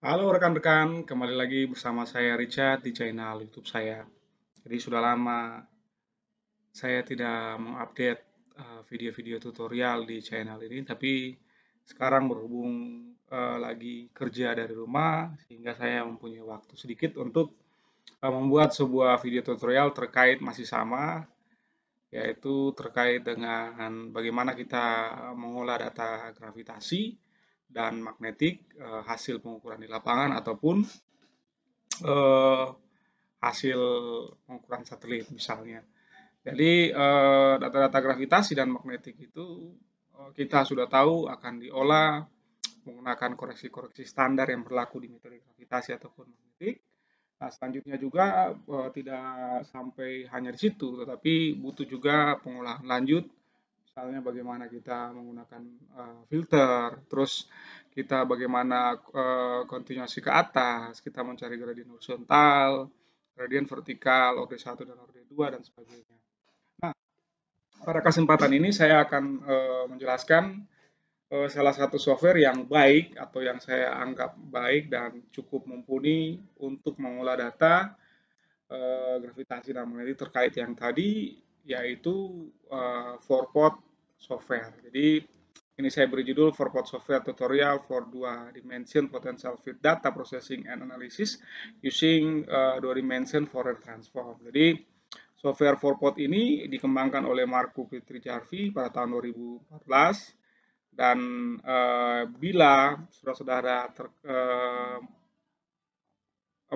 Halo rekan-rekan, kembali lagi bersama saya Richard di channel YouTube saya. Jadi sudah lama saya tidak mengupdate eh, video-video tutorial di channel ini, tapi sekarang berhubung eh, lagi kerja dari rumah, sehingga saya mempunyai waktu sedikit untuk eh, membuat sebuah video tutorial terkait masih sama, yaitu terkait dengan bagaimana kita mengolah data gravitasi dan magnetik eh, hasil pengukuran di lapangan ataupun eh, hasil pengukuran satelit misalnya. Jadi eh, data-data eh, gravitasi dan magnetik itu eh, kita sudah tahu akan diolah menggunakan koreksi-koreksi standar yang berlaku di metode gravitasi ataupun magnetik. Nah, selanjutnya juga eh, tidak sampai hanya di situ, tetapi butuh juga pengolahan lanjut misalnya bagaimana kita menggunakan uh, filter, terus kita bagaimana uh, kontinuasi ke atas, kita mencari gradien horizontal, gradien vertikal, orde 1 dan orde 2 dan sebagainya. Nah, pada kesempatan ini saya akan uh, menjelaskan uh, salah satu software yang baik atau yang saya anggap baik dan cukup mumpuni untuk mengolah data uh, gravitasi dan magnetik terkait yang tadi yaitu uh, four pot software. Jadi ini saya beri judul Forpot Software Tutorial for 2 Dimension Potential Field Data Processing and Analysis using uh, eh, 2 Dimension Fourier Transform. Jadi software Forpot ini dikembangkan oleh Marco Petri Jarvi pada tahun 2014 dan uh, bila saudara-saudara uh,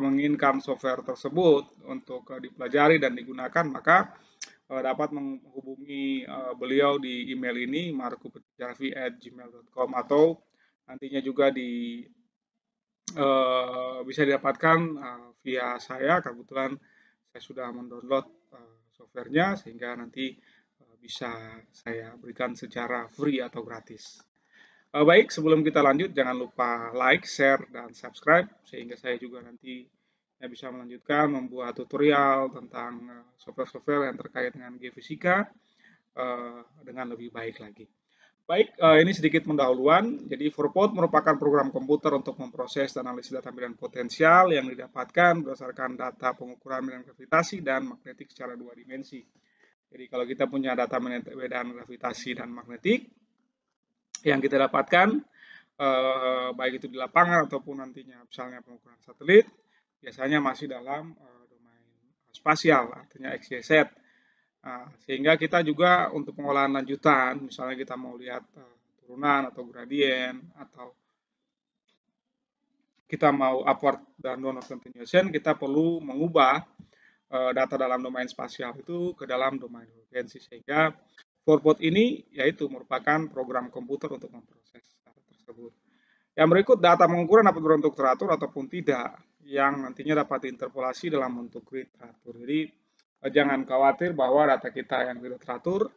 menginginkan software tersebut untuk dipelajari dan digunakan maka Eh, dapat menghubungi eh, beliau di email ini markupejarvi@gmail.com atau nantinya juga di eh, bisa didapatkan via saya kebetulan saya sudah mendownload softwarenya sehingga nanti bisa saya berikan secara free atau gratis. Baik, sebelum kita lanjut jangan lupa like, share, dan subscribe sehingga saya juga nanti saya bisa melanjutkan membuat tutorial tentang eh, software-software yang terkait dengan geofisika eh, dengan lebih baik lagi. Baik, eh, ini sedikit pendahuluan. Jadi, Forpot merupakan program komputer untuk memproses dan analisis data medan potensial yang didapatkan berdasarkan data pengukuran medan gravitasi dan magnetik secara dua dimensi. Jadi, kalau kita punya data medan gravitasi dan magnetik yang kita dapatkan, baik itu di lapangan ataupun nantinya misalnya pengukuran satelit, biasanya masih dalam uh, domain spasial, artinya XYZ. Uh, nah, sehingga kita juga untuk pengolahan lanjutan, misalnya kita mau lihat uh, turunan atau gradien, atau kita mau upward dan downward continuation, kita perlu mengubah eh, data dalam domain spasial itu ke dalam domain urgensi. Sehingga Forbot ini yaitu merupakan program komputer untuk memproses data tersebut. Yang berikut data pengukuran dapat berbentuk teratur ataupun tidak yang nantinya dapat diinterpolasi dalam bentuk grid teratur. Jadi eh, jangan khawatir bahwa data kita yang tidak teratur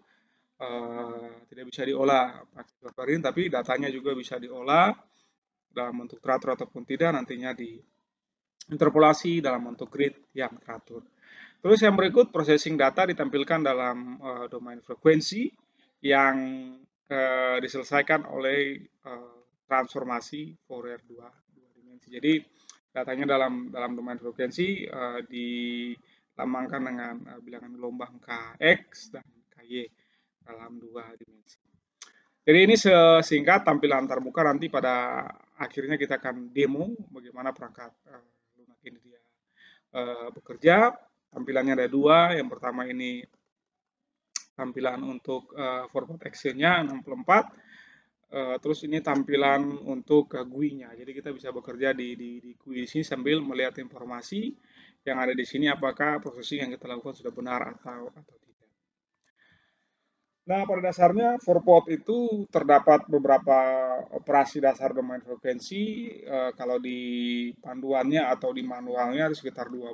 Uh, tidak bisa diolah pakai lain, tapi datanya juga bisa diolah dalam bentuk teratur ataupun tidak nantinya diinterpolasi dalam bentuk grid yang teratur. Terus yang berikut processing data ditampilkan dalam uh, domain frekuensi yang uh, diselesaikan oleh uh, transformasi Fourier 2 dua dimensi. Jadi datanya dalam dalam domain frekuensi uh, dilambangkan dengan uh, bilangan gelombang KX dan KY dalam dua dimensi. Jadi ini sesingkat tampilan terbuka nanti pada akhirnya kita akan demo bagaimana perangkat uh, lunak ini dia uh, bekerja. Tampilannya ada dua, yang pertama ini tampilan untuk uh, format actionnya 64 Uh, terus ini tampilan untuk uh, GUI-nya. Jadi kita bisa bekerja di, di, di GUI sini sambil melihat informasi yang ada di sini apakah proses yang kita lakukan sudah benar atau atau tidak. Nah, pada dasarnya forpot itu terdapat beberapa operasi dasar domain frekuensi. E, kalau di panduannya atau di manualnya ada sekitar 12,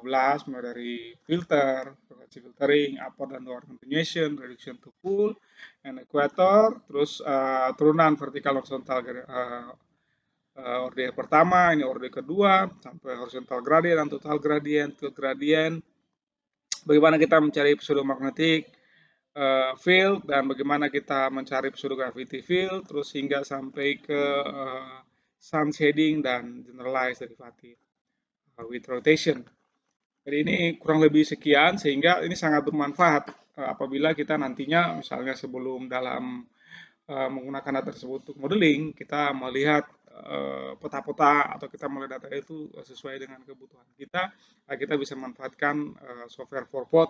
mulai dari filter, frekuensi filtering, upper dan lower continuation, reduction to full, and equator, terus e, turunan vertikal horizontal e, order pertama, ini order kedua, sampai horizontal gradient, dan total gradient, tilt gradient, bagaimana kita mencari pseudo magnetik, uh, field dan bagaimana kita mencari pseudo gravity field terus hingga sampai ke uh, eh, sun shading dan generalized derivative uh, eh, with rotation. Jadi ini kurang lebih sekian sehingga ini sangat bermanfaat uh, apabila kita nantinya misalnya sebelum dalam uh, menggunakan data tersebut untuk modeling kita melihat peta-peta atau kita melihat data itu sesuai dengan kebutuhan kita, nah kita bisa memanfaatkan software Forpot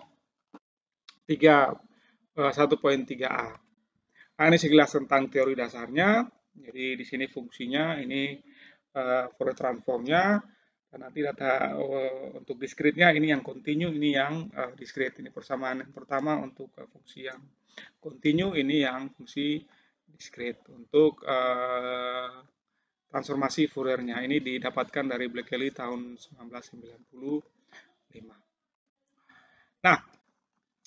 tiga 1.3a. Eh, nah, ini sekilas tentang teori dasarnya. Jadi di sini fungsinya, ini uh, eh, Fourier transformnya, dan nanti data uh, untuk diskritnya ini yang kontinu, ini yang uh, diskrit. Ini persamaan yang pertama untuk uh, fungsi yang kontinu, ini yang fungsi diskrit. Untuk uh, transformasi Fouriernya ini didapatkan dari Blackley tahun 1995. Nah,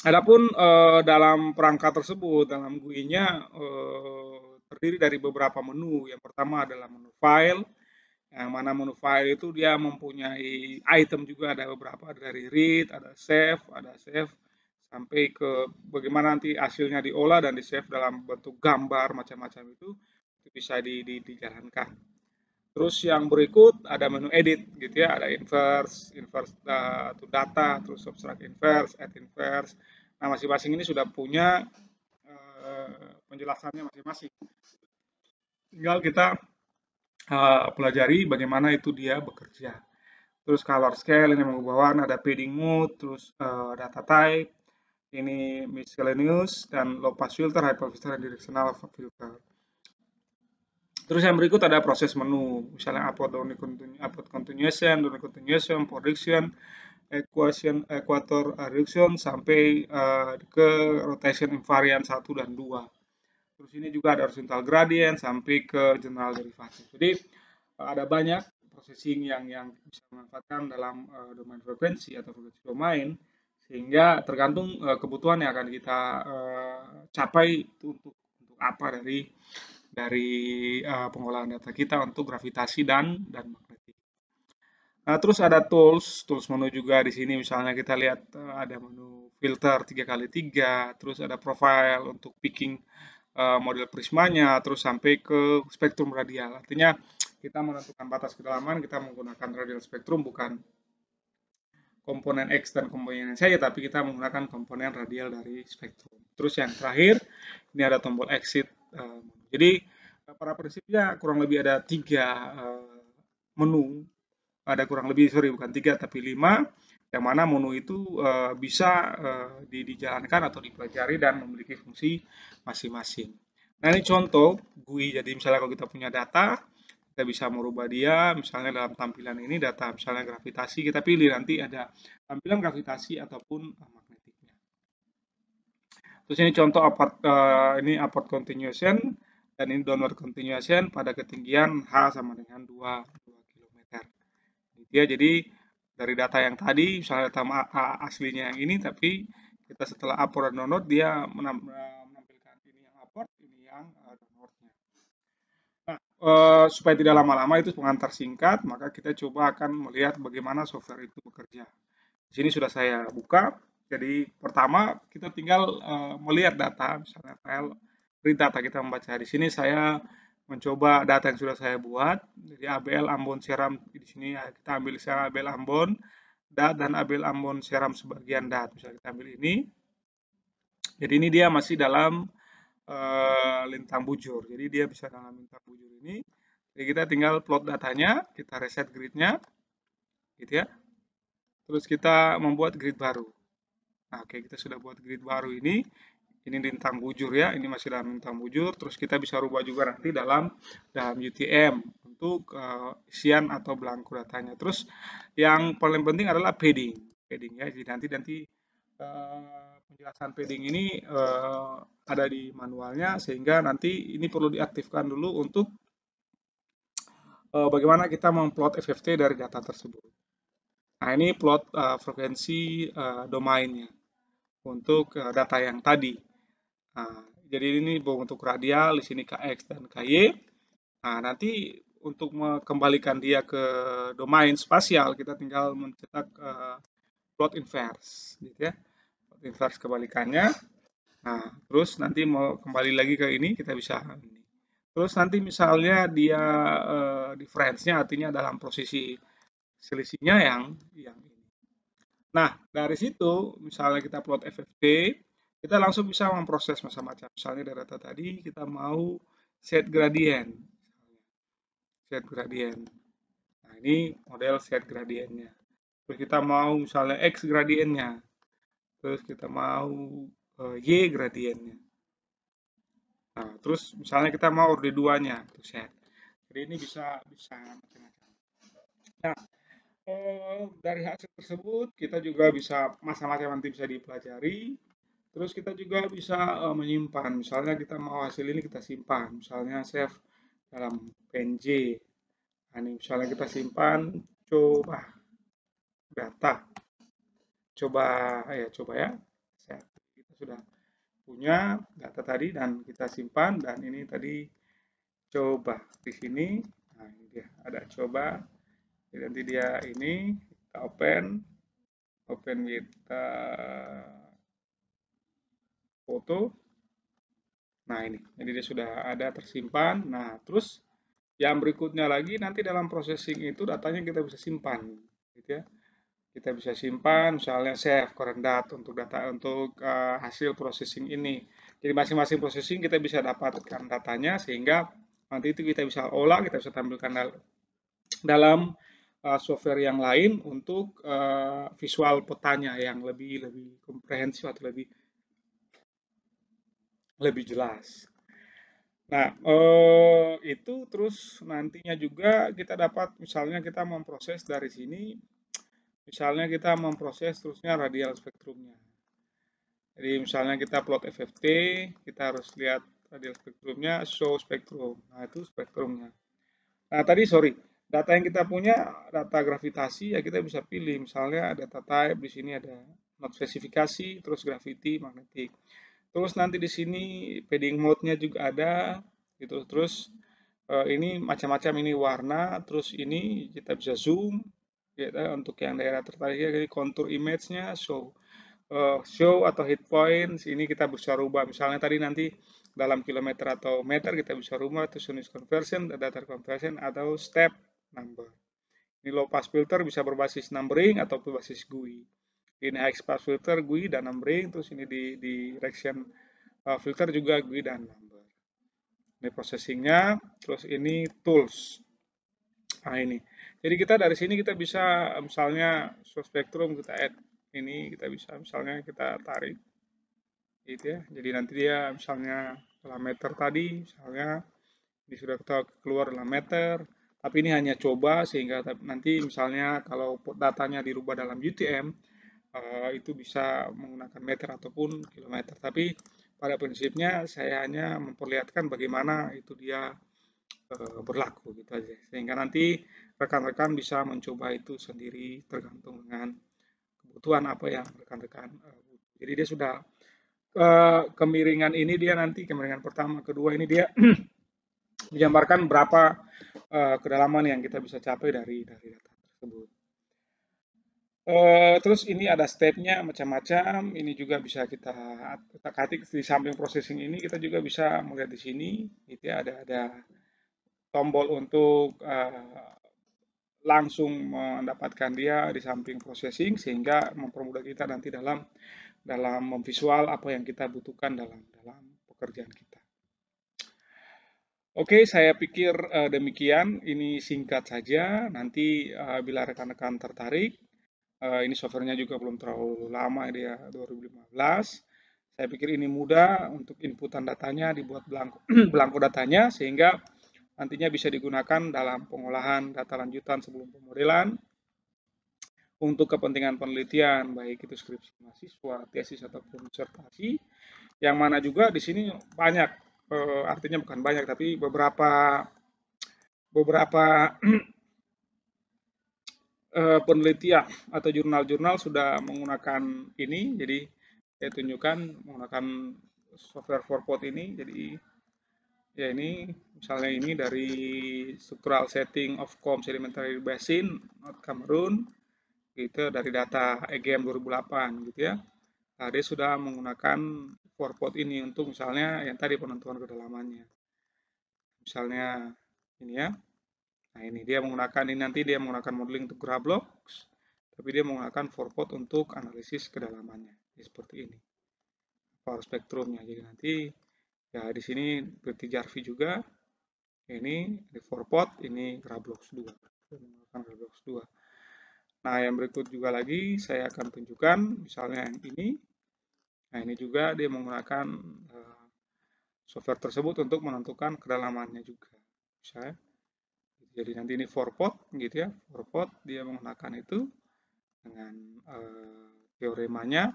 Adapun eh, dalam perangkat tersebut, dalam GUI-nya eh, terdiri dari beberapa menu. Yang pertama adalah menu file, yang mana menu file itu dia mempunyai item juga ada beberapa dari read, ada save, ada save sampai ke bagaimana nanti hasilnya diolah dan di save dalam bentuk gambar macam-macam itu, itu bisa di, di, dijalankan. Terus yang berikut ada menu edit gitu ya, ada inverse, inverse eh, uh, to data, terus subtract inverse, add inverse. Nah, masing-masing ini sudah punya uh, penjelasannya masing-masing. Tinggal kita uh, pelajari bagaimana itu dia bekerja. Terus color scale ini mengubah warna, ada padding mode, terus uh, data type, ini miscellaneous dan low pass filter, high filter, and directional filter. Terus yang berikut ada proses menu, misalnya upload download continuation, upload continuation, download continuation, production, equation, equator reduction sampai uh, ke rotation invariant 1 dan 2. Terus ini juga ada horizontal gradient sampai ke general derivative. Jadi uh, ada banyak processing yang yang bisa dimanfaatkan dalam uh, domain frekuensi atau frekuensi domain sehingga tergantung uh, kebutuhan yang akan kita uh, capai untuk apa dari dari uh, pengolahan data kita untuk gravitasi dan dan magnetik. Nah, terus ada tools, tools menu juga di sini misalnya kita lihat uh, ada menu filter 3x3, terus ada profile untuk picking uh, model prismanya, terus sampai ke spektrum radial. Artinya kita menentukan batas kedalaman, kita menggunakan radial spektrum bukan komponen X dan komponen Y saja, tapi kita menggunakan komponen radial dari spektrum. Terus yang terakhir, ini ada tombol exit uh, jadi eh, pada prinsipnya kurang lebih ada tiga eh, menu, ada kurang lebih sorry bukan tiga tapi lima, yang mana menu itu eh, bisa dijalankan atau dipelajari dan memiliki fungsi masing-masing. Nah ini contoh GUI, jadi misalnya kalau kita punya data, kita bisa merubah dia, misalnya dalam tampilan ini data misalnya gravitasi, kita pilih nanti ada tampilan gravitasi ataupun magnetiknya. Terus ini contoh apart, ini apart continuation, dan ini downward continuation pada ketinggian H sama dengan 2, 2 km. Ya, jadi dari data yang tadi, misalnya data aslinya yang ini, tapi kita setelah upward dan download, dia eh, menampilkan ini yang upward, ini yang eh, downloadnya. Nah, eh, supaya tidak lama-lama itu pengantar singkat, maka kita coba akan melihat bagaimana software itu bekerja. Di sini sudah saya buka, jadi pertama kita tinggal melihat data, misalnya file data kita membaca. Di sini saya mencoba data yang sudah saya buat. Jadi ABL Ambon Seram di sini ya, kita ambil secara ABL Ambon dat dan ABL Ambon Seram sebagian dat. Misalnya kita ambil ini. Jadi ini dia masih dalam uh, lintang bujur. Jadi dia bisa dalam lintang bujur ini. Jadi kita tinggal plot datanya, kita reset gridnya, gitu ya. Terus kita membuat grid baru. Nah, oke, kita sudah buat grid baru ini ini rintang bujur ya ini masih dalam rintang bujur terus kita bisa rubah juga nanti dalam dalam UTM untuk uh, isian atau belangku datanya terus yang paling penting adalah padding padding ya jadi nanti nanti uh, penjelasan padding ini uh, ada di manualnya sehingga nanti ini perlu diaktifkan dulu untuk uh, bagaimana kita memplot FFT dari data tersebut nah ini plot uh, frekuensi uh, domainnya untuk data yang tadi Nah, jadi ini untuk radial, di sini KX dan KY. Nah, nanti untuk mengembalikan dia ke domain spasial, kita tinggal mencetak uh, plot inverse, gitu ya. Plot inverse kebalikannya. Nah, terus nanti mau kembali lagi ke ini, kita bisa Terus nanti misalnya dia uh, difference-nya artinya dalam posisi selisihnya yang yang ini. Nah, dari situ misalnya kita plot FFT, kita langsung bisa memproses macam-macam. Misalnya dari data tadi kita mau set gradient. Set gradient. Nah, ini model set gradientnya. Terus kita mau misalnya X gradientnya. Terus kita mau eh, Y gradientnya. Nah, terus misalnya kita mau order duanya terus set. Jadi ini bisa bisa macam-macam. Nah, eh, dari hasil tersebut kita juga bisa masa-masa nanti bisa dipelajari Terus kita juga bisa uh, menyimpan, misalnya kita mau hasil ini kita simpan, misalnya save dalam PNG. Nah, ini misalnya kita simpan, coba data, coba ya coba ya, kita sudah punya data tadi dan kita simpan dan ini tadi coba di sini, nah ini dia ada coba, jadi nanti dia ini kita open, open with uh, foto nah ini jadi dia sudah ada tersimpan nah terus yang berikutnya lagi nanti dalam processing itu datanya kita bisa simpan gitu ya kita bisa simpan misalnya save current data untuk data untuk uh, hasil processing ini jadi masing-masing processing kita bisa dapatkan datanya sehingga nanti itu kita bisa olah kita bisa tampilkan dal dalam uh, software yang lain untuk uh, visual petanya yang lebih lebih komprehensif atau lebih lebih jelas. Nah, eh, itu terus nantinya juga kita dapat, misalnya kita memproses dari sini, misalnya kita memproses terusnya radial spektrumnya. Jadi misalnya kita plot FFT, kita harus lihat radial spektrumnya, show spektrum. Nah, itu spektrumnya. Nah, tadi sorry, data yang kita punya, data gravitasi, ya kita bisa pilih. Misalnya data type, di sini ada not spesifikasi, terus gravity, magnetik. Terus nanti di sini padding mode-nya juga ada gitu. Terus eh, ini macam-macam ini warna, terus ini kita bisa zoom gitu untuk yang daerah tertariknya jadi kontur image-nya show uh, show atau hit points ini kita bisa rubah misalnya tadi nanti dalam kilometer atau meter kita bisa rubah terus unit conversion data conversion atau step number ini low pass filter bisa berbasis numbering atau berbasis GUI ini X pass filter GUI dan numbering terus ini di Direction uh, filter juga GUI dan number ini processingnya terus ini tools nah ini jadi kita dari sini kita bisa misalnya source spectrum kita add ini kita bisa misalnya kita tarik gitu ya jadi nanti dia misalnya dalam meter tadi misalnya ini sudah kita keluar dalam meter tapi ini hanya coba sehingga nanti misalnya kalau datanya dirubah dalam UTM Eh, itu bisa menggunakan meter ataupun kilometer. Tapi pada prinsipnya saya hanya memperlihatkan bagaimana itu dia eh, berlaku gitu aja. Sehingga nanti rekan-rekan bisa mencoba itu sendiri tergantung dengan kebutuhan apa yang rekan-rekan eh, butuh. jadi dia sudah kemiringan ini dia nanti kemiringan pertama, kedua ini dia menjabarkan berapa kedalaman yang kita bisa capai dari dari data tersebut. Eh, terus ini ada stepnya macam-macam, ini juga bisa kita utak-atik di samping processing ini kita juga bisa melihat di sini Itu ya. ada ada tombol untuk, uh, langsung mendapatkan dia di samping processing sehingga mempermudah kita nanti dalam dalam memvisual apa yang kita butuhkan dalam dalam pekerjaan kita. Oke, saya pikir, uh, demikian ini singkat saja nanti, uh, bila rekan-rekan tertarik uh, ini softwarenya juga belum terlalu lama dia ya, 2015 saya pikir ini mudah untuk inputan datanya dibuat belangko, belangko datanya sehingga nantinya bisa digunakan dalam pengolahan data lanjutan sebelum pemodelan untuk kepentingan penelitian baik itu skripsi mahasiswa, tesis ataupun disertasi yang mana juga di sini banyak e, artinya bukan banyak tapi beberapa beberapa Eh, penelitian atau jurnal-jurnal sudah menggunakan ini. Jadi saya tunjukkan menggunakan software Forpot ini. Jadi ya ini misalnya ini dari structural setting of com sedimentary basin North Cameroon Itu dari data EGM 2008 gitu ya. Tadi nah, sudah menggunakan Forpot ini untuk misalnya yang tadi penentuan kedalamannya. Misalnya ini ya. Nah ini dia menggunakan ini nanti dia menggunakan modeling untuk Graph Blocks, tapi dia menggunakan Forkot untuk analisis kedalamannya. Jadi, seperti ini. Power spektrumnya. Jadi nanti ya di sini berarti jarvi juga. Ini di Forkot, ini Graph Blocks 2. Menggunakan Graph Blocks 2. Nah yang berikut juga lagi saya akan tunjukkan misalnya yang ini. Nah ini juga dia menggunakan eh, software tersebut untuk menentukan kedalamannya juga. saya jadi nanti ini four pot gitu ya, four pot dia menggunakan itu dengan eh, teoremanya.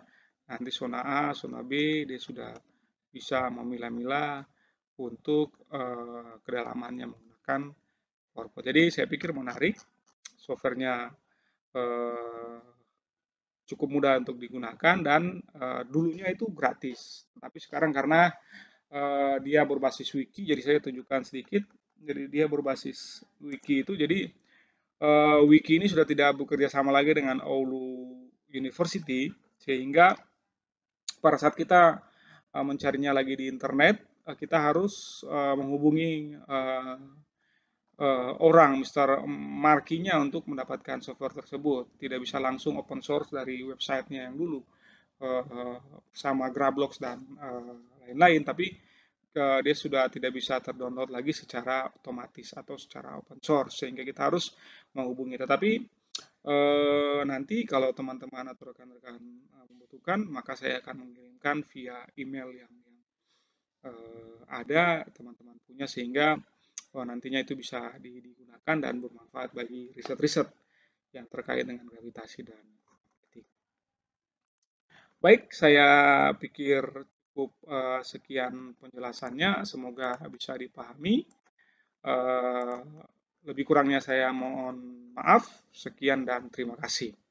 Nanti zona A, zona B dia sudah bisa memilah-milah untuk eh, kedalamannya menggunakan four pot. Jadi saya pikir menarik, softwarenya eh, cukup mudah untuk digunakan dan uh, dulunya itu gratis. Tapi sekarang karena dia berbasis wiki, jadi saya tunjukkan sedikit jadi dia berbasis wiki itu jadi uh, wiki ini sudah tidak bekerja sama lagi dengan Oulu University sehingga pada saat kita uh, mencarinya lagi di internet uh, kita harus uh, menghubungi uh, uh, orang Mr. Markinya untuk mendapatkan software tersebut tidak bisa langsung open source dari websitenya yang dulu uh, uh, sama Grablox dan lain-lain uh, lain -lain. tapi dia sudah tidak bisa terdownload lagi secara otomatis atau secara open source sehingga kita harus menghubungi tetapi uh, nanti kalau teman-teman atau rekan-rekan eh, membutuhkan maka saya akan mengirimkan via email yang, yang uh, ada teman-teman punya sehingga oh, nantinya itu bisa digunakan dan bermanfaat bagi riset-riset yang terkait dengan gravitasi dan Baik, saya pikir cukup uh, sekian penjelasannya. Semoga bisa dipahami. Uh, lebih kurangnya saya mohon maaf. Sekian dan terima kasih.